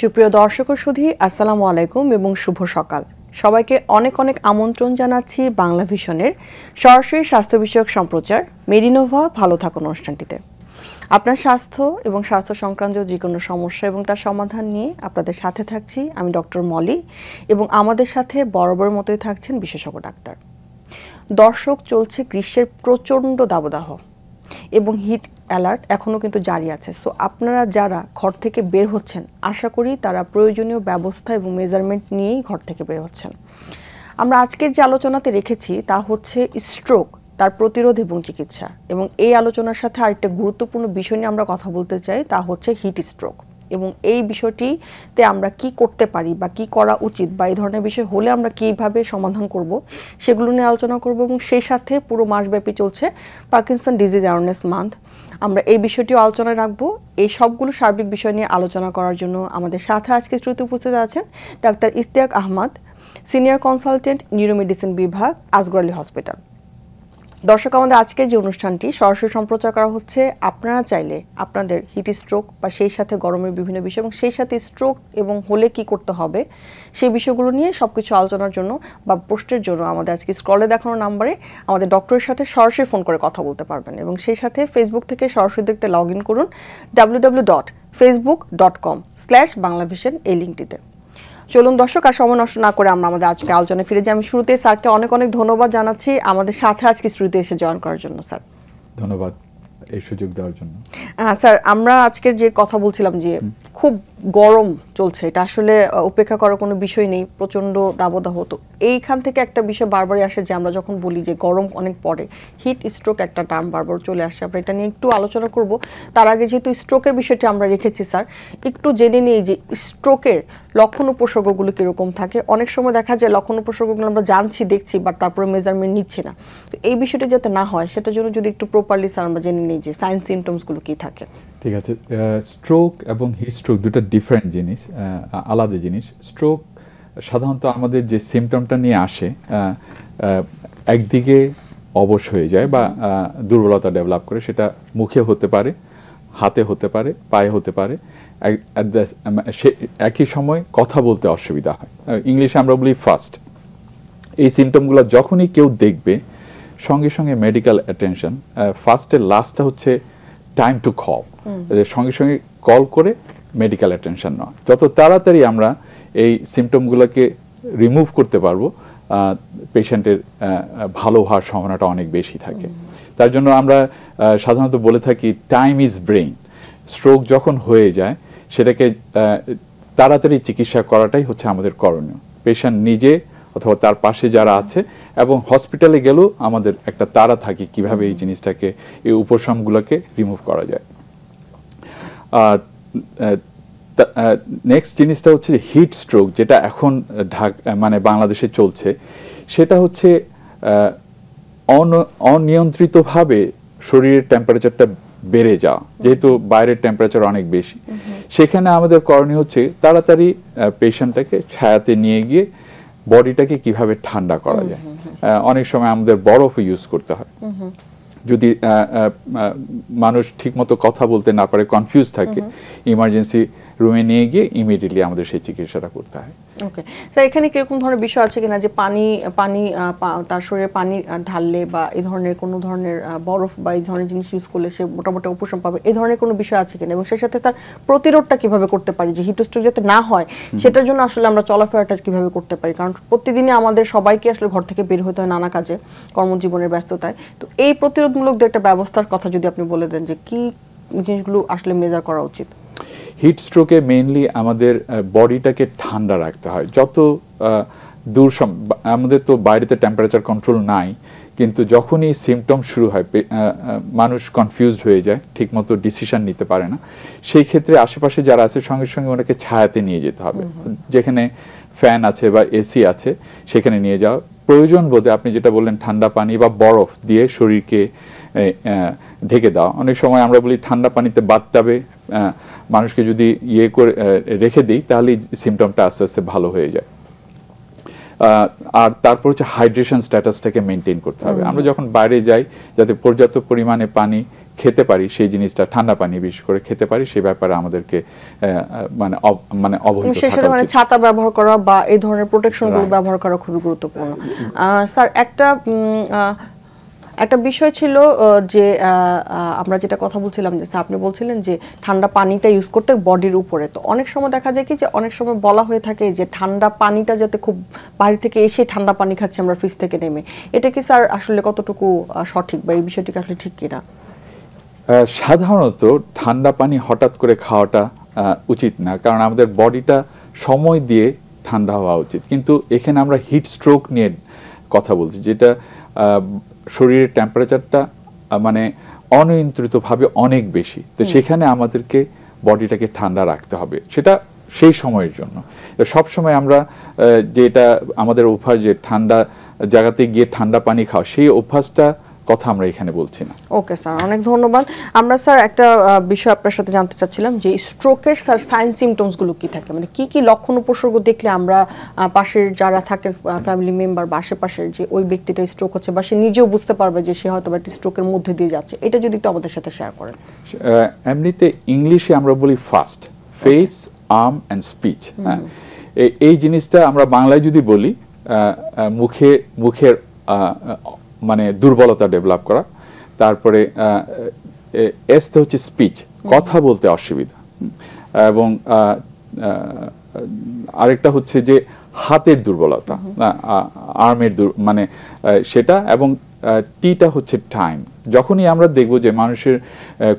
সুপ্রিয় দর্শক সুধী আসসালামু আলাইকুম এবং শুভ সকাল সবাইকে অনেক অনেক আমন্ত্রণ জানাচ্ছি বাংলা ভিশনের সরাসরি স্বাস্থ্য বিষয়ক সম্প্রচার মেরিনোভা ভালো থাকুন অনুষ্ঠানটিতে আপনার স্বাস্থ্য এবং স্বাস্থ্য সংক্রান্ত যে কোনো সমস্যা এবং তার সমাধান নিয়ে আপনাদের সাথে থাকছি আমি ডক্টর মলি এবং আমাদের সাথে বরাবরের মতোই থাকছেন বিশেষজ্ঞ ডাক্তার দর্শক চলছে গ্রীষ্মের প্রচণ্ড দাবদাহ এবং হিট অ্যালার্ট এখনও কিন্তু জারি আছে সো আপনারা যারা ঘর থেকে বের হচ্ছেন আশা করি তারা প্রয়োজনীয় ব্যবস্থা এবং মেজারমেন্ট নিয়েই ঘর থেকে বের হচ্ছেন আমরা আজকের যে আলোচনাতে রেখেছি তা হচ্ছে স্ট্রোক তার প্রতিরোধ এবং চিকিৎসা এবং এই আলোচনার সাথে আরেকটা গুরুত্বপূর্ণ বিষয় নিয়ে আমরা কথা বলতে চাই তা হচ্ছে হিট স্ট্রোক এবং এই বিষয়টিতে আমরা কি করতে পারি বা কি করা উচিত বা এই ধরনের বিষয় হলে আমরা কিভাবে সমাধান করব সেগুলো নিয়ে আলোচনা করব এবং সেই সাথে পুরো মাসব্যাপী চলছে পার্কিনসন ডিজিজ অ্যাওয়ারনেস মান্থ আমরা এই বিষয়টিও আলোচনায় রাখবো এই সবগুলো সার্বিক বিষয় নিয়ে আলোচনা করার জন্য আমাদের সাথে আজকে শ্রুতি উপস্থিত আছেন doctor Istiaque Ahmed senior consultant neuromedicine বিভাগ আজগর হসপিটাল দর্শক আমাদের আজকের যে অনুষ্ঠানটি সরাসরি সম্প্রচার করা হচ্ছে আপনারা চাইলে আপনাদের হিট স্ট্রোক বা সেই সাথে গরমের বিভিন্ন বিষয় এবং সেই সাথে স্ট্রোক এবং হলে কি করতে হবে সেই বিষয়গুলো নিয়ে সব কিছু আলোচনার জন্য বা পোস্টের জন্য আমাদের আজকে স্ক্রলে দেখানো নাম্বারে আমাদের ডক্টরের সাথে সরাসরি ফোন করে কথা বলতে পারবেন এবং সেই সাথে ফেসবুক থেকে সরাসরি দেখতে লগ ইন করুন W dot Facebook dot com slash Banglavision এই লিঙ্কটিতে চলুন দর্শক আর সময় নষ্ট না করে আমরা আমাদের আজকে আলোচনায় ফিরে যাই আমি শুরুতে স্যারকে অনেক অনেক ধন্যবাদ জানাচ্ছি আমাদের সাথে আজকে শুরুতে এসে জয়েন করার জন্য স্যার ধন্যবাদ এই সুযোগ দেওয়ার জন্য হ্যাঁ স্যার আমরা আজকের যে কথা বলছিলাম যে খুব গরম চলছে এটা আসলে উপেক্ষা করার কোনো বিষয় নেই প্রচণ্ড দাবদাহ তো এইখান থেকে একটা বিষয় বারবারই আসে যে আমরা যখন বলি যে গরম অনেক পড়ে হিট স্ট্রোক একটা টার্ম বারবার চলে আসে আমরা এটা নিয়ে একটু আলোচনা করব তার আগে যেহেতু স্ট্রোকের বিষয়টি আমরা রেখেছি স্যার একটু জেনে নিই যে স্ট্রোকের লক্ষণ উপসর্গগুলো কীরকম থাকে অনেক সময় দেখা যায় লক্ষণ উপসর্গগুলো আমরা জানছি দেখছি বাট তারপরে মেজারমেন্ট নিচ্ছি না তো এই বিষয়টি যাতে না হয় সেটার জন্য যদি একটু প্রপারলি স্যার আমরা জেনে নিই যে সাইন্স সিমটমসগুলো কী থাকে ঠিক আছে স্ট্রোক এবং হিট স্ট্রোক দুটো ডিফারেন্ট জিনিস আলাদা জিনিস স্ট্রোক সাধারণত আমাদের যে সিমটমটা নিয়ে আসে একদিকে অবশ হয়ে যায় বা দুর্বলতা ডেভেলপ করে সেটা মুখে হতে পারে হাতে হতে পারে পায়ে হতে পারে সে একই সময় কথা বলতে অসুবিধা হয় ইংলিশে আমরা বলি ফার্স্ট এই সিমটমগুলো যখনই কেউ দেখবে সঙ্গে সঙ্গে মেডিকেল অ্যাটেনশন ফার্স্টের লাস্টটা হচ্ছে টাইম টু খপ সঙ্গে সঙ্গে কল করে মেডিকেল অ্যাটেনশন নেওয়া যত তাড়াতাড়ি আমরা এই সিমটমগুলোকে রিমুভ করতে পারবো পেশেন্টের ভালো হওয়ার সম্ভাবনাটা অনেক বেশি থাকে তার জন্য আমরা সাধারণত বলে থাকি টাইম ইজ ব্রেইন স্ট্রোক যখন হয়ে যায় সেটাকে তাড়াতাড়ি চিকিৎসা করাটাই হচ্ছে আমাদের করণীয় পেশেন্ট নিজে অথবা তার পাশে যারা আছে এবং হসপিটালে গেলেও আমাদের একটা তারা থাকে কিভাবে এই জিনিসটাকে এই উপশমগুলোকে রিমুভ করা যায় নেক্সট জিনিসটা হচ্ছে হিট স্ট্রোক যেটা এখন ঢাক মানে বাংলাদেশে চলছে সেটা হচ্ছে অনিয়ন্ত্রিতভাবে শরীরের টেম্পারেচারটা বেড়ে যাওয়া যেহেতু বাইরের টেম্পারেচার অনেক বেশি সেখানে আমাদের করণীয় হচ্ছে তাড়াতাড়ি পেশেন্টটাকে ছায়াতে নিয়ে গিয়ে বডিটাকে কিভাবে ঠান্ডা করা যায় অনেক সময় আমাদের বরফ ইউজ করতে হয় যদি মানুষ ঠিকমতো কথা বলতে না পারে কনফিউজ থাকে ইমার্জেন্সি রুমে নিয়ে গিয়ে ইমিডিয়েটলি আমাদের সেই চিকিৎসাটা করতে হয় ওকে স্যার এখানে কিরকম ধরনের বিষয় আছে কিনা যে পানি পানি তার শরীরে পানি ঢাললে বা এই ধরনের কোনো ধরনের বরফ বা এই ধরনের জিনিস ইউজ করলে সে মোটামুটি উপশম পাবে এই ধরনের কোনো বিষয় আছে কিনা এবং সেই সাথে তার প্রতিরোধটা কিভাবে করতে পারি যে হিটোস্ট্রোক যাতে না হয় সেটার জন্য আসলে আমরা চলাফেরাটা কিভাবে করতে পারি কারণ প্রতিদিনই আমাদের সবাইকে আসলে ঘর থেকে বের হতে হয় নানা কাজে কর্মজীবনের ব্যস্ততায় তো এই প্রতিরোধমূলক দু একটা ব্যবস্থার কথা যদি আপনি বলে দেন যে কি জিনিসগুলো আসলে মেজার করা উচিত হিট স্ট্রোকে মেইনলি আমাদের বডিটাকে ঠান্ডা রাখতে হয় যত দূর আমাদের তো বাইরেতে টেম্পারেচার কন্ট্রোল নাই কিন্তু যখনই সিমটম শুরু হয় মানুষ কনফিউজড হয়ে যায় ঠিকমতো ডিসিশন নিতে পারে না সেই ক্ষেত্রে আশেপাশে যারা আছে সঙ্গে সঙ্গে ওনাকে ছায়াতে নিয়ে যেতে হবে যেখানে ফ্যান আছে বা এসি আছে সেখানে নিয়ে যাওয়া প্রয়োজন বোধে আপনি যেটা বললেন ঠান্ডা পানি বা বরফ দিয়ে শরীরকে ঢেকে দেওয়া অনেক সময় আমরা বলি ঠান্ডা পানিতে বাদ টাবে মানুষকে যদি ইয়ে করে রেখে দিই তাহলে সিমটমটা আস্তে আস্তে ভালো হয়ে যায় আর তারপর হচ্ছে হাইড্রেশন স্ট্যাটাসটাকে মেনটেন করতে হবে আমরা যখন বাইরে যাই যাতে পর্যাপ্ত পরিমাণে পানি খেতে পারি সেই জিনিসটা ঠান্ডা পানি বিশেষ করে খেতে পারি সে ব্যাপারে আমাদেরকে মানে মানে অবহিত সেই সাথে মানে ছাতা ব্যবহার করা বা এই ধরনের প্রোটেকশনগুলো ব্যবহার করা খুবই গুরুত্বপূর্ণ স্যার একটা একটা বিষয় ছিল যে আমরা যেটা কথা বলছিলাম যে আপনি বলছিলেন যে ঠান্ডা পানিটা ইউজ করতে বডির উপরে তো অনেক সময় দেখা যায় কি যে অনেক সময় বলা হয়ে থাকে যে ঠান্ডা পানিটা যাতে খুব বাড়ি থেকে এসে ঠান্ডা পানি খাচ্ছি আমরা ফ্রিজ থেকে নেমে এটা কি স্যার আসলে কতটুকু সঠিক বা এই বিষয়টি আসলে ঠিক কিনা সাধারণত ঠান্ডা পানি হঠাৎ করে খাওয়াটা উচিত না কারণ আমাদের বডিটা সময় দিয়ে ঠান্ডা হওয়া উচিত কিন্তু এখানে আমরা হিট স্ট্রোক নিয়ে কথা বলছি যেটা শরীরের টেম্পারেচারটা মানে অনিয়ন্ত্রিতভাবে অনেক বেশি তো সেখানে আমাদেরকে বডিটাকে ঠান্ডা রাখতে হবে সেটা সেই সময়ের জন্য সব সময় আমরা যেটা আমাদের অভ্যাস যে ঠান্ডা জায়গাতে গিয়ে ঠান্ডা পানি খাওয়া সেই অভ্যাসটা কথা আমরা এখানে বলছি না ওকে স্যার অনেক ধন্যবাদ আমরা স্যার একটা বিষয় আপনার সাথে জানতে চাচ্ছিলাম যে স্ট্রোকের স্যার সাইন গুলো কি থাকে মানে কি কি লক্ষণ উপসর্গ দেখলে আমরা পাশের যারা থাকে ফ্যামিলি মেম্বার বা আশেপাশের যে ওই ব্যক্তিটা স্ট্রোক হচ্ছে বা সে নিজেও বুঝতে পারবে যে সে হয়তো একটি স্ট্রোকের মধ্যে দিয়ে যাচ্ছে এটা যদি একটু আমাদের সাথে শেয়ার করেন এমনিতে ইংলিশে আমরা বলি fast face arm and speech হ্যাঁ এই জিনিসটা আমরা বাংলায় যদি বলি মুখে মুখের মানে দুর্বলতা ডেভেলপ করা তারপরে এসতে হচ্ছে স্পিচ কথা বলতে অসুবিধা এবং আরেকটা হচ্ছে যে হাতের দুর্বলতা আর্মের মানে সেটা এবং টিটা হচ্ছে টাইম যখনই আমরা দেখব যে মানুষের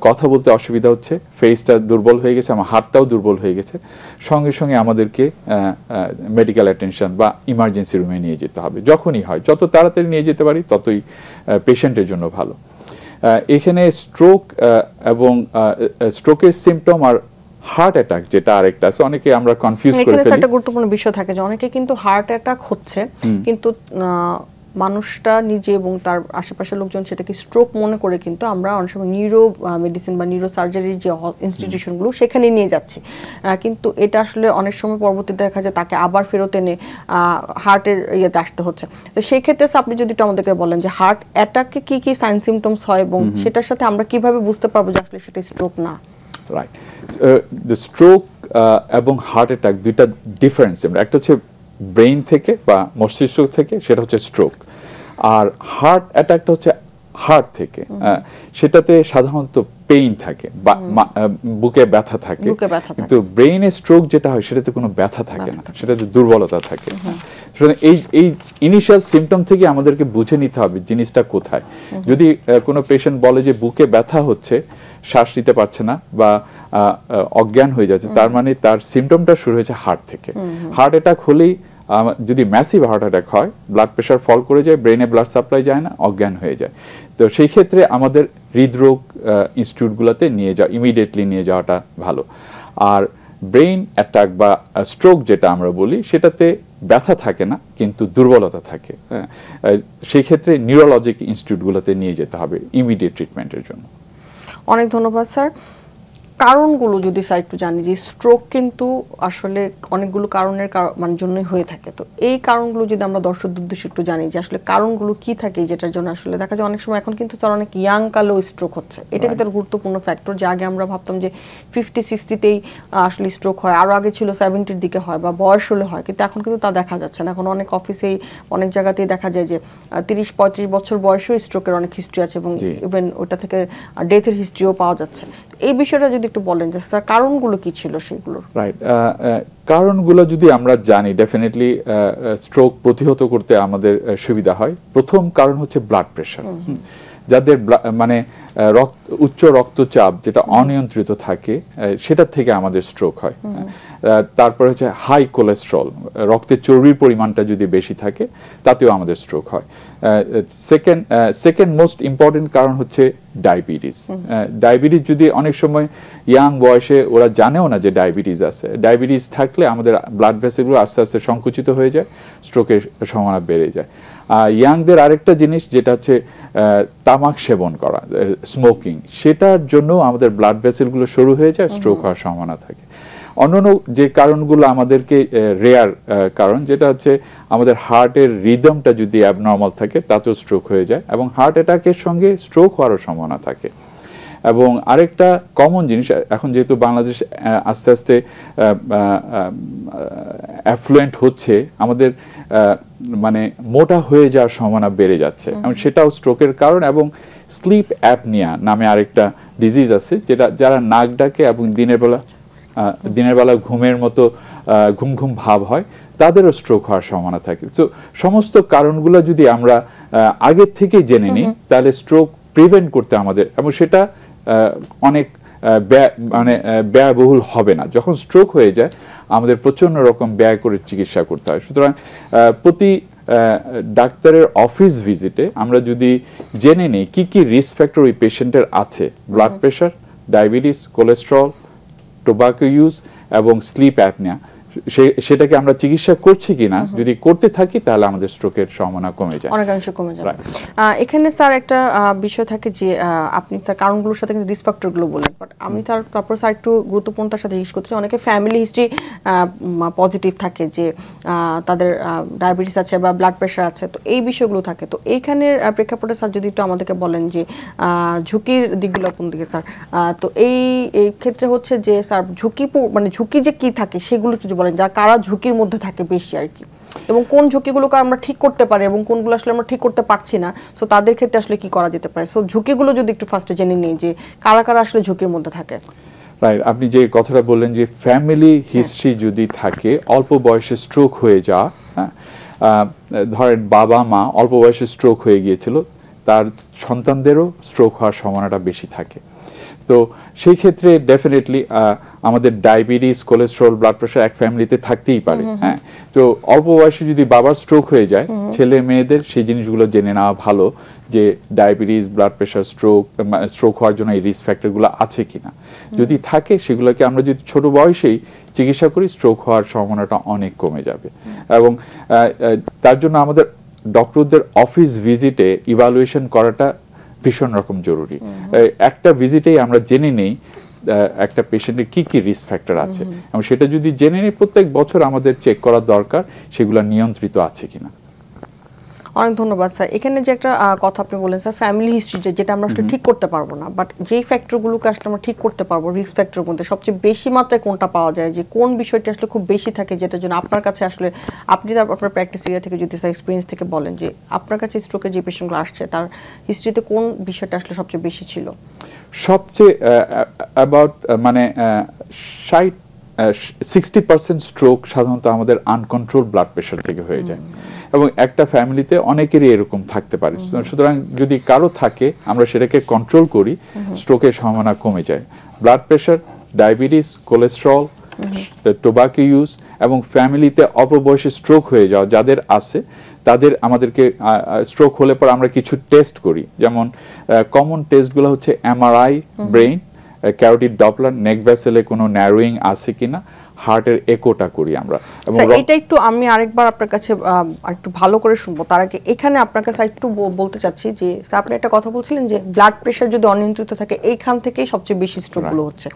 কথা বলতে অসুবিধা হচ্ছে ফেসটা দুর্বল হয়ে গেছে আমার হাতটাও দুর্বল হয়ে গেছে সঙ্গে সঙ্গে আমাদেরকে মেডিকেল অ্যাটেনশন বা ইমার্জেন্সি রুমে নিয়ে যেতে হবে যখনই হয় যত তাড়াতাড়ি নিয়ে যেতে পারি ততই পেশেন্টের জন্য ভালো এখানে স্ট্রোক এবং স্ট্রোকের সিমটম আর হার্ট অ্যাটাক যেটা আরেকটা আছে অনেকে আমরা কনফিউজ হ্যাঁ, করে ফেলি একটা গুরুত্বপূর্ণ বিষয় থাকে যে অনেকে কিন্তু হার্ট অ্যাটাক হচ্ছে কিন্তু মানুষটা নিজে এবং তার আশেপাশের লোকজন সেটাকে স্ট্রোক মনে করে কিন্তু আমরা অনেক সময় নিউরো মেডিসিন বা নিউরো সার্জারির যে ইনস্টিটিউশনগুলো সেখানে নিয়ে যাচ্ছি কিন্তু এটা আসলে অনেক সময় পরবর্তীতে দেখা যায় তাকে আবার ফেরত এনে হার্টের ইয়েতে আসতে হচ্ছে তো সেই ক্ষেত্রে আপনি যদি একটু আমাদেরকে বলেন যে হার্ট অ্যাটাকে কি কি সাইন সিমটমস হয় এবং সেটার সাথে আমরা কিভাবে বুঝতে পারবো যে আসলে সেটা স্ট্রোক না রাইট দ্য স্ট্রোক এবং হার্ট অ্যাটাক দুইটা ডিফারেন্স একটা হচ্ছে ব্রেইন থেকে বা মস্তিষ্ক থেকে সেটা হচ্ছে স্ট্রোক আর হার্ট অ্যাটাকটা হচ্ছে হার্ট থেকে হ্যাঁ, সেটাতে সাধারণত পেইন থাকে বুকে ব্যথা থাকে কিন্তু ব্রেইনে স্ট্রোক যেটা হয় সেটাতে কোনো ব্যথা থাকে না সেটাতে দুর্বলতা থাকে এই এই ইনিশিয়াল সিমটম থেকে আমাদেরকে বুঝে নিতে হবে জিনিসটা কোথায় যদি কোনো পেশেন্ট বলে যে বুকে ব্যথা হচ্ছে শ্বাস নিতে পারছে না বা অজ্ঞান হয়ে যাচ্ছে তার মানে তার সিমটমটা শুরু হয়েছে হার্ট থেকে হার্ট অ্যাটাক হলেই যদি ম্যাসিভ হার্ট অ্যাটাক হয় ব্লাড প্রেশার ফল করে যায় ব্রেনে ব্লাড সাপ্লাই যায় না অজ্ঞান হয়ে যায় তো সেই ক্ষেত্রে আমাদের হৃদরোগ ইনস্টিটিউটগুলোতে নিয়ে যাওয়া ইমিডিয়েটলি নিয়ে যাওয়াটা ভালো আর ব্রেইন অ্যাটাক বা স্ট্রোক যেটা আমরা বলি সেটাতে ব্যথা থাকে না কিন্তু দুর্বলতা থাকে হ্যাঁ, সেই ক্ষেত্রে নিউরোলজিক ইনস্টিটিউটগুলোতে নিয়ে যেতে হবে ইমিডিয়েট ট্রিটমেন্টের জন্য অনেক ধন্যবাদ স্যার কারণগুলো যদি স্যার একটু জানি যে স্ট্রোক কিন্তু আসলে অনেকগুলো কারণের মানে জন্যই হয়ে থাকে তো এই কারণগুলো যদি আমরা দর্শক উদ্দেশ্যে একটু জানি যে আসলে কারণগুলো কি থাকে যেটার জন্য আসলে দেখা যায় অনেক সময় এখন কিন্তু তার অনেক ইয়াং কালেও স্ট্রোক হচ্ছে এটা কিন্তু গুরুত্বপূর্ণ ফ্যাক্টর যে আগে আমরা ভাবতাম যে ফিফটি সিক্সটিতেই আসলে স্ট্রোক হয় আরও আগে ছিল সেভেন্টির দিকে হয় বা বয়স হলে হয় কিন্তু এখন কিন্তু তা দেখা যাচ্ছে না এখন অনেক অফিসেই অনেক জায়গাতেই দেখা যায় যে তিরিশ পঁয়ত্রিশ বছর বয়সেও স্ট্রোকের অনেক হিস্ট্রি আছে এবং ইভেন ওটা থেকে ডেথের হিস্ট্রিও পাওয়া যাচ্ছে এই বিষয়টা যদি একটু বলেন যে স্যার কারণগুলো কি ছিল সেগুলোর রাইট কারণগুলো যদি আমরা জানি ডেফিনেটলি স্ট্রোক প্রতিহত করতে আমাদের সুবিধা হয় প্রথম কারণ হচ্ছে ব্লাড প্রেশার যাদের মানে রক্ত উচ্চ রক্তচাপ যেটা অনিয়ন্ত্রিত থাকে সেটা থেকে আমাদের স্ট্রোক হয় তারপরে হচ্ছে হাই কোলেস্ট্রল রক্তে চর্বির পরিমাণটা যদি বেশি থাকে তাতেও আমাদের স্ট্রোক হয় সেকেন্ড সেকেন্ড মোস্ট ইম্পর্টেন্ট কারণ হচ্ছে ডায়াবেটিস ডায়াবেটিস যদি অনেক সময় ইয়াং বয়সে ওরা জানেও না যে ডায়াবেটিস আছে ডায়াবেটিস থাকলে আমাদের ব্লাড ভেসেলগুলো আস্তে আস্তে সংকুচিত হয়ে যায় স্ট্রোকের সম্ভাবনা বেড়ে যায় আর ইয়াংদের আরেকটা জিনিস যেটা হচ্ছে তামাক সেবন করা স্মোকিং সেটার জন্য আমাদের ব্লাড ভেসেলগুলো শুরু হয়ে যায় স্ট্রোক হওয়ার সম্ভাবনা থাকে অন্যান্য যে কারণগুলো আমাদেরকে রেয়ার কারণ যেটা হচ্ছে আমাদের হার্টের রিদমটা যদি অ্যাবনর্মাল থাকে তাতেও স্ট্রোক হয়ে যায় এবং হার্ট অ্যাটাকের সঙ্গে স্ট্রোক হওয়ারও সম্ভাবনা থাকে এবং আরেকটা কমন জিনিস এখন যেহেতু বাংলাদেশ আস্তে আস্তে অ্যাফ্লুয়েন্ট হচ্ছে আমাদের মানে মোটা হয়ে যাওয়ার সম্ভাবনা বেড়ে যাচ্ছে এবং সেটাও স্ট্রোকের কারণ এবং স্লিপ অ্যাপ নিয়া নামে আরেকটা ডিজিজ আছে যেটা যারা নাক ডাকে এবং দিনের বেলা দিনের বেলা ঘুমের মতো ঘুম ঘুম ভাব হয় তাদেরও স্ট্রোক হওয়ার সম্ভাবনা থাকে তো সমস্ত কারণগুলো যদি আমরা আগে থেকে জেনে নিই তাহলে স্ট্রোক প্রিভেন্ট করতে আমাদের এবং সেটা অনেক মানে ব্যয়বহুল হবে না যখন স্ট্রোক হয়ে যায় আমাদের প্রচন্ড রকম ব্যয় করে চিকিৎসা করতে হয় সুতরাং প্রতি ডাক্তারের অফিস ভিজিটে আমরা যদি জেনে নিই কী কী রিস্ক ফ্যাক্টর ওই পেশেন্টের আছে blood pressure diabetes cholesterol tobacco use এবং স্লিপ অ্যাপনিয়া সেটাকে আমরা চিকিৎসা করছি কিনা যদি করতে থাকি তাহলে আমাদের স্ট্রোকের সম্ভাবনা কমে যায় অনেকাংশ কমে যাবে এখানে স্যার একটা বিষয় থাকে যে আপনি তার কারণগুলোর সাথে কিন্তু রিস্ক ফ্যাক্টরগুলো বললেন বাট আমি তার তারপর স্যার একটু গুরুত্বপূর্ণতার সাথে জিজ্ঞেস করছি অনেকে ফ্যামিলি হিস্ট্রি পজিটিভ থাকে যে তাদের ডায়াবেটিস আছে বা ব্লাড প্রেশার আছে তো এই বিষয়গুলো থাকে তো এইখানের প্রেক্ষাপটে স্যার যদি একটু আমাদেরকে বলেন যে ঝুঁকির দিকগুলো কোন দিকে স্যার তো এই ক্ষেত্রে হচ্ছে যে স্যার ঝুঁকি মানে ঝুঁকি যে কি থাকে সেগুলো যদি বলেন যারা কারা ঝুঁকির মধ্যে থাকে বেশি আর কি এবং কোন ঝুঁকিগুলোকে আমরা ঠিক করতে পারি এবং কোনগুলো আসলে আমরা ঠিক করতে পারছি না সো তাদের ক্ষেত্রে আসলে কি করা যেতে পারে সো ঝুঁকিগুলো যদি একটু ফার্স্টে জেনে নিই যে কারা কারা আসলে ঝুঁকির মধ্যে থাকে রাইট আপনি যে কথাটা বললেন যে ফ্যামিলি হিস্ট্রি যদি থাকে অল্প বয়সে স্ট্রোক হয়ে যাওয়া হ্যাঁ, ধরেন বাবা মা অল্প বয়সে স্ট্রোক হয়ে গিয়েছিল তার সন্তানদেরও স্ট্রোক হওয়ার সম্ভাবনাটা বেশি থাকে তো সেই ক্ষেত্রে ডেফিনেটলি আমাদের ডায়াবেটিস কোলেস্ট্রল ব্লাড প্রেশার এক ফ্যামিলিতে থাকতেই পারে হ্যাঁ তো অল্প বয়সে যদি বাবার স্ট্রোক হয়ে যায় ছেলে মেয়েদের সেই জিনিসগুলো জেনে নেওয়া ভালো যে diabetes blood pressure stroke stroke হওয়ার জন্য এই রিস্ক ফ্যাক্টরগুলো আছে কিনা যদি থাকে সেগুলোকে আমরা যদি ছোট বয়সেই চিকিৎসা করি স্ট্রোক হওয়ার সম্ভাবনাটা অনেক কমে যাবে এবং তার জন্য আমাদের ডক্টরদের অফিস ভিজিটে ইভালুয়েশন করাটা ভীষণ রকম জরুরি একটা ভিজিটেই আমরা জেনে নেই একটা পেশেন্টের কি কি রিস্ক ফ্যাক্টর আছে এবং সেটা যদি জেনে নিই প্রত্যেক বছর আমাদের চেক করা দরকার সেগুলো নিয়ন্ত্রিত আছে কিনা অনেক ধন্যবাদ স্যার এখানে যে একটা কথা আপনি বলেন স্যার ফ্যামিলি হিস্ট্রি যেটা আমরা আসলে ঠিক করতে পারবো না বাট যেই ফ্যাক্টরগুলোকে আসলে আমরা ঠিক করতে পারবো রিস্ক ফ্যাক্টর মধ্যে সবচেয়ে বেশি মাত্রায় কোনটা পাওয়া যায় যে কোন বিষয়টি আসলে খুব বেশি থাকে যেটার জন্য আপনার কাছে আসলে আপনি তার আপনার প্র্যাকটিস এরিয়া থেকে যদি স্যার এক্সপিরিয়েন্স থেকে বলেন যে আপনার কাছে স্ট্রোকে যে পেশেন্টগুলো আসছে তার হিস্ট্রিতে কোন বিষয়টা আসলে সবচেয়ে বেশি ছিল সবচেয়ে অ্যাবাউট মানে সাইট সিক্সটি পার্সেন্ট স্ট্রোক সাধারণত আমাদের আনকন্ট্রোল ব্লাড প্রেশার থেকে হয়ে যায় এবং একটা ফ্যামিলিতে অনেকেরই এরকম থাকতে পারে সুতরাং যদি কারো থাকে আমরা সেটাকে কন্ট্রোল করি স্ট্রোকের সম্ভাবনা কমে যায় blood pressure diabetes cholesterol tobacco use এবং ফ্যামিলিতে অল্পবয়সে স্ট্রোক হয়ে যাওয়া যাদের আছে তাদের আমাদেরকে স্ট্রোক হলে পর আমরা কিছু টেস্ট করি যেমন কমন টেস্টগুলো হচ্ছে MRI brain carotid doppler neck ভ্যাসেলে কোনো ন্যারোয়িং আছে কিনা হার্টের একোটা করি আমরা এটা একটু আমি আরেকবার আপনার কাছে একটু ভালো করে শুনবো তার আগে এখানে আপনার কাছে একটু বলতে চাচ্ছি যে আপনি একটা কথা বলছিলেন যে ব্লাড প্রেশার যদি অনিয়ন্ত্রিত থাকে এইখান থেকেই সবচেয়ে বেশি স্ট্রোকগুলো হচ্ছে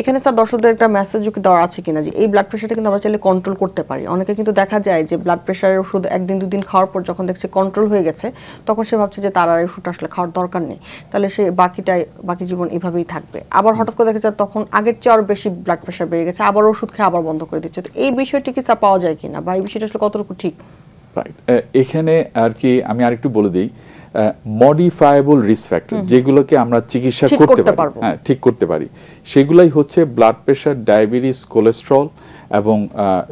এখানে স্যার দর্শকদের একটা মেসেজ কি দেওয়া আছে কিনা যে এই ব্লাড প্রেশারটা কিন্তু আমরা চাইলে কন্ট্রোল করতে পারি অনেকে কিন্তু দেখা যায় যে ব্লাড প্রেশারের ওষুধ একদিন দুদিন খাওয়ার পর যখন দেখছে কন্ট্রোল হয়ে গেছে তখন সে ভাবছে যে তার আর ওষুধটা আসলে খাওয়ার দরকার নেই তাহলে সে বাকিটাই বাকি জীবন এভাবেই থাকবে আবার হঠাৎ করে দেখা যায় তখন আগের চেয়ে আরও বেশি ব্লাড প্রেশার বেড়ে গেছে আবার ওষুধ পক্ষে আবার বন্ধ করে দিচ্ছে তো এই বিষয়টি কি স্যার পাওয়া যায় কিনা বা এই বিষয়টা আসলে কতটুকু ঠিক রাইট এখানে আর কি আমি আরেকটু বলে দিই মডিফায়েবল রিস্ক ফ্যাক্টর যেগুলোকে আমরা চিকিৎসা করতে পারি হ্যাঁ ঠিক করতে পারি সেগুলাই হচ্ছে ব্লাড প্রেশার ডায়াবেটিস কোলেস্ট্রল এবং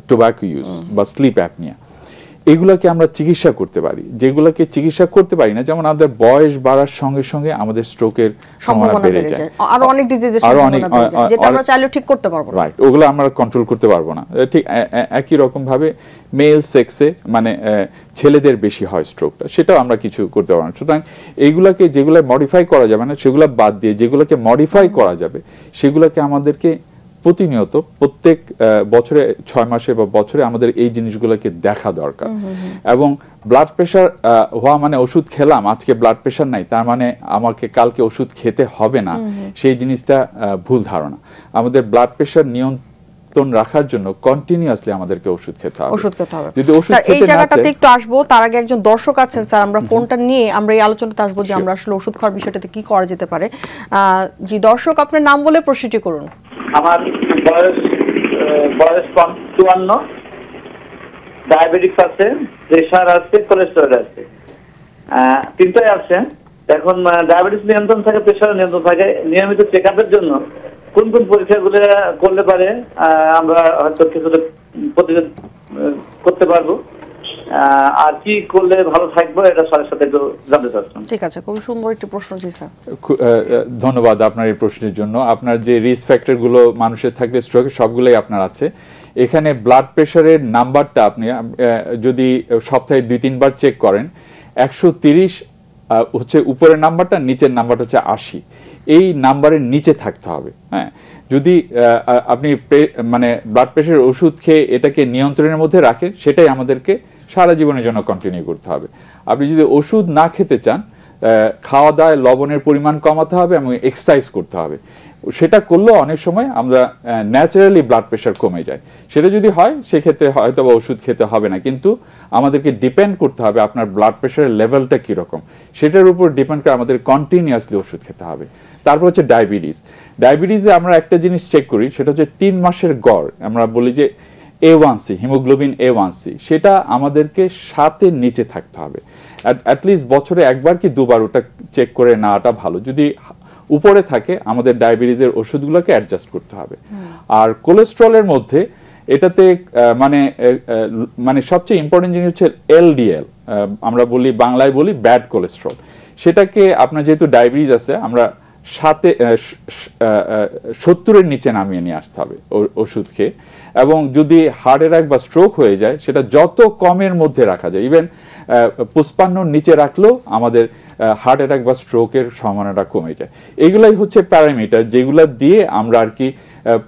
টোব্যাকো ইউজ বা স্লিপ অ্যাপনিয়া এগুলাকে আমরা চিকিৎসা করতে পারি যেগুলোকে চিকিৎসা করতে পারি না যেমন আমাদের বয়স বাড়ার সঙ্গে সঙ্গে আমাদের স্ট্রোকের সম্ভাবনা বেড়ে যায় আরো অনেক ডিজিজ সম্ভাবনা অনেক যেটা আমরা চাইলেও ঠিক করতে পারবো না রাইট ওগুলো আমরা কন্ট্রোল করতে পারবো না ঠিক একই রকম ভাবে মেল সেক্সে মানে ছেলেদের বেশি হয় স্ট্রোকটা সেটাও আমরা কিছু করতে পারবো না সুতরাং এইগুলাকে যেগুলো মডিফাই করা যাবে না সেগুলো বাদ দিয়ে যেগুলোকে মডিফাই করা যাবে সেগুলোকে আমাদেরকে প্রতিনিয়ত প্রত্যেক বছরে ছয় মাসে বা বছরে আমাদের এই জিনিসগুলোকে দেখা দরকার এবং ব্লাড প্রেশার হওয়া মানে ওষুধ খেলাম আজকে ব্লাড প্রেশার নাই তার মানে আমাকে কালকে ওষুধ খেতে হবে না সেই জিনিসটা ভুল ধারণা আমাদের ব্লাড প্রেশার নিয়ন্ত্রণ রাখার জন্য কন্টিনিউয়াসলি আমাদেরকে ওষুধ খেতে হবে ওষুধ খেতে হবে যদি ওষুধ খেতে এই জায়গাটাতে একটু আসবো তার আগে একজন দর্শক আছেন স্যার আমরা ফোনটা নিয়ে আমরা এই আলোচনাতে আসবো যে আমরা আসলে ওষুধ খাওয়ার বিষয়টাতে কি করা যেতে পারে জি দর্শক আপনার নাম বলে প্রশ্নটি করুন আমার বয়স বয়স চুয়ান্ন ডায়াবেটিক্স আছে প্রেশার আছে কোলেস্ট্রল আছে তিনটাই আছে এখন ডায়াবেটিস নিয়ন্ত্রণ থাকে প্রেশার নিয়ন্ত্রণ থাকে নিয়মিত চেক আপের জন্য কোন কোন পরীক্ষাগুলো করলে পারে আমরা হয়তো কিছুটা প্রতিরোধ করতে পারবো আর কি করলে ভালো থাকবো এটা স্যারের সাথে একটু জানতে ঠিক আছে খুব সুন্দর একটি প্রশ্ন জি স্যার ধন্যবাদ আপনার এই প্রশ্নের জন্য আপনার যে রিস্ক মানুষের থাকবে স্ট্রোক সবগুলোই আপনার আছে এখানে ব্লাড প্রেশারের নাম্বারটা আপনি যদি সপ্তাহে দুই তিনবার চেক করেন একশো তিরিশ হচ্ছে উপরের নাম্বারটা নিচের নাম্বারটা হচ্ছে আশি এই নাম্বারের নিচে থাকতে হবে হ্যাঁ যদি আপনি মানে ব্লাড প্রেশারের ওষুধ খেয়ে এটাকে নিয়ন্ত্রণের মধ্যে রাখেন সেটাই আমাদেরকে সারা জীবনের জন্য কন্টিনিউ করতে হবে আপনি যদি ওষুধ না খেতে চান খাওয়া দাওয়ায় লবণের পরিমাণ কমাতে হবে এবং এক্সারসাইজ করতে হবে সেটা করলেও অনেক সময় আমরা ন্যাচারালি ব্লাড প্রেশার কমে যায় সেটা যদি হয় সেক্ষেত্রে হয়তো বা ওষুধ খেতে হবে না কিন্তু আমাদেরকে ডিপেন্ড করতে হবে আপনার ব্লাড প্রেশারের লেভেলটা কীরকম সেটার উপর ডিপেন্ড করে আমাদের কন্টিনিউয়াসলি ওষুধ খেতে হবে তারপর হচ্ছে ডায়াবেটিস ডায়াবেটিসে আমরা একটা জিনিস চেক করি সেটা হচ্ছে তিন মাসের গড় আমরা বলি যে A one C haemoglobin A one C সেটা আমাদেরকে সাতের নিচে থাকতে হবে অ্যাটলিস্ট বছরে একবার কি দুবার ওটা চেক করে নেওয়াটা ভালো যদি উপরে থাকে আমাদের ডায়াবেটিসের ওষুধগুলোকে অ্যাডজাস্ট করতে হবে আর কোলেস্ট্রলের মধ্যে এটাতে মানে মানে সবচেয়ে ইম্পর্টেন্ট জিনিস হচ্ছে এলডিএল আমরা বলি বাংলায় বলি ব্যাড কোলেস্ট্রল সেটাকে আপনার যেহেতু ডায়াবেটিস আছে আমরা সাথে সত্তরের নিচে নামিয়ে নিয়ে আসতে হবে ওষুধ খেয়ে এবং যদি হার্ট অ্যাটাক বা স্ট্রোক হয়ে যায় সেটা যত কমের মধ্যে রাখা যায় ইভেন পুষ্পান্নর নিচে রাখলেও আমাদের হার্ট অ্যাটাক বা স্ট্রোকের সম্ভাবনাটা কমে যায় এগুলাই হচ্ছে প্যারামিটার যেগুলো দিয়ে আমরা আর কি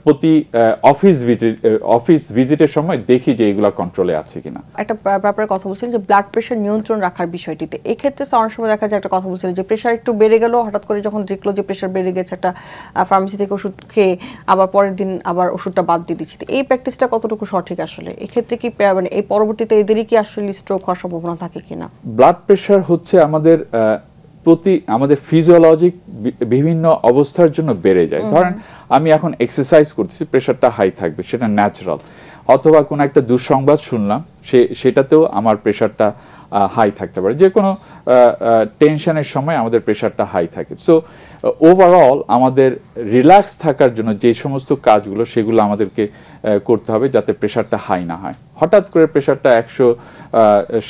প্রতি অফিস অফিস ভিজিটের সময় দেখি যে এগুলো কন্ট্রোলে আছে কিনা একটা ব্যাপারে কথা বলছিলেন যে ব্লাড প্রেশার নিয়ন্ত্রণ রাখার বিষয়টিতে এই ক্ষেত্রে অনেক সময় দেখা যায় একটা কথা বলছিলেন যে প্রেশার একটু বেড়ে গেল হঠাৎ করে যখন দেখলো যে প্রেশার বেড়ে গেছে একটা ফার্মেসি থেকে ওষুধ খেয়ে আবার পরের দিন আবার ওষুধটা বাদ দিয়ে দিচ্ছি এই প্র্যাকটিসটা কতটুকু সঠিক আসলে এই ক্ষেত্রে কি মানে এই পরবর্তীতে এদেরই কি আসলে স্ট্রোক হওয়ার সম্ভাবনা থাকে কিনা ব্লাড প্রেশার হচ্ছে আমাদের প্রতি আমাদের ফিজিওলজিক বিভিন্ন অবস্থার জন্য বেড়ে যায় ধরেন আমি এখন এক্সারসাইজ করতেছি প্রেশারটা হাই থাকবে সেটা ন্যাচারাল অথবা কোনো একটা দুঃসংবাদ শুনলাম সে সেটাতেও আমার প্রেশারটা হাই থাকতে পারে যে কোনো টেনশনের সময় আমাদের প্রেশারটা হাই থাকে সো ওভারঅল আমাদের রিল্যাক্স থাকার জন্য যে সমস্ত কাজগুলো সেগুলো আমাদেরকে করতে হবে যাতে প্রেশারটা হাই না হয় হঠাৎ করে প্রেশারটা একশো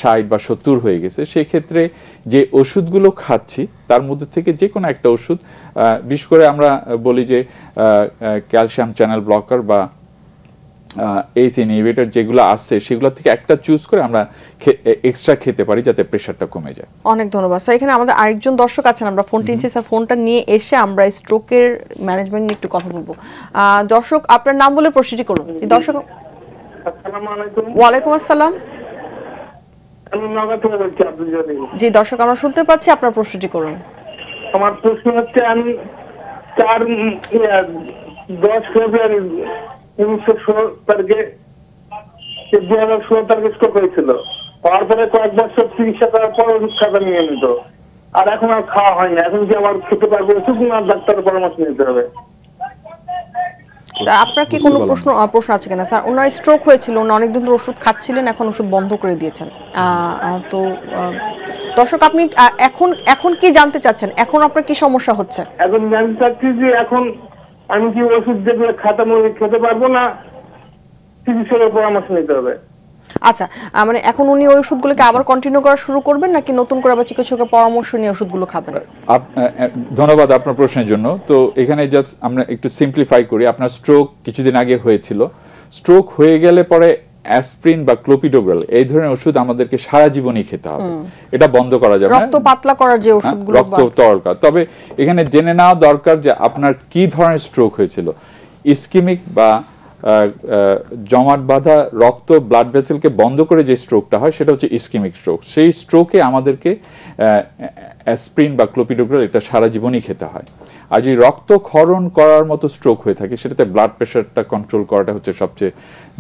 ষাট বা সত্তর হয়ে গেছে সেক্ষেত্রে যে ওষুধগুলো খাচ্ছি তার মধ্যে থেকে যে কোনো একটা ওষুধ বিশেষ করে আমরা বলি যে ক্যালসিয়াম চ্যানেল ব্লকার বা এইস ইনহিবিটর যেগুলো আসছে সেগুলো থেকে একটা চুজ করে আমরা এক্সট্রা খেতে পারি যাতে প্রেশারটা কমে যায় অনেক ধন্যবাদ স্যার এখানে আমাদের আরেকজন দর্শক আছেন আমরা ফোন টিনছি স্যার ফোনটা নিয়ে এসে আমরা স্ট্রোকের ম্যানেজমেন্ট নিয়ে একটু কথা বলবো দর্শক আপনার নাম বলে প্রশ্নটি করুন দর্শক ওয়ালাইকুম আসসালাম জি দর্শক আমরা শুনতে পাচ্ছি আপনার প্রশ্নটি করুন আমার প্রশ্ন হচ্ছে আমি চার দশ ফেব্রুয়ারি উনিশশো ষোলো তারিখে দু হাজার ষোলো তারিখে স্ট্রোক হয়েছিল হওয়ার পরে কয়েক বছর চিকিৎসা করার পর ওষুধ খাতা নিয়ে নিত আর এখন আর খাওয়া হয়নি এখন কি আমার খেতে পারবো ওষুধ না ডাক্তারের পরামর্শ নিতে হবে আপনার কি কোনো প্রশ্ন প্রশ্ন আছে কিনা স্যার ওনার স্ট্রোক হয়েছিল উনি অনেকদিন ধরে ওষুধ খাচ্ছিলেন এখন ওষুধ বন্ধ করে দিয়েছেন তো দর্শক আপনি এখন এখন কি জানতে চাচ্ছেন এখন আপনার কি সমস্যা হচ্ছে এখন জানতে চাচ্ছি যে এখন আমি কি ওষুধ যেগুলো খাতা খেতে পারবো না চিকিৎসকের পরামর্শ নিতে হবে আচ্ছা মানে এখন উনি ওই ওষুধগুলোকে আবার কন্টিনিউ করা শুরু করবেন নাকি নতুন করে আবার চিকিৎসকের পরামর্শ নিয়ে ওষুধগুলো খাবেন ধন্যবাদ আপনার প্রশ্নের জন্য তো এখানে জাস্ট আমরা একটু সিম্পলিফাই করি আপনার স্ট্রোক কিছুদিন আগে হয়েছিল স্ট্রোক হয়ে গেলে পরে অ্যাসপ্রিন বা ক্লোপিডোগ্রাল এই ধরনের ওষুধ আমাদেরকে সারা জীবনই খেতে হবে এটা বন্ধ করা যাবে রক্ত পাতলা করার যে হ্যাঁ, ওষুধগুলো রক্ত তরল তবে এখানে জেনে নেওয়া দরকার যে আপনার কি ধরনের স্ট্রোক হয়েছিল ইসকিমিক বা জমাট বাঁধা রক্ত ব্লাড ভেসেলকে বন্ধ করে যে স্ট্রোকটা হয় সেটা হচ্ছে ইস্কিমিক স্ট্রোক সেই স্ট্রোকে আমাদেরকে অ্যাসপ্রিন বা ক্লোপিডোগ্রাল এটা সারা জীবনই খেতে হয় আর যদি রক্তক্ষরণ করার মতো স্ট্রোক হয়ে থাকে সেটাতে ব্লাড প্রেশারটা কন্ট্রোল করাটা হচ্ছে সবচেয়ে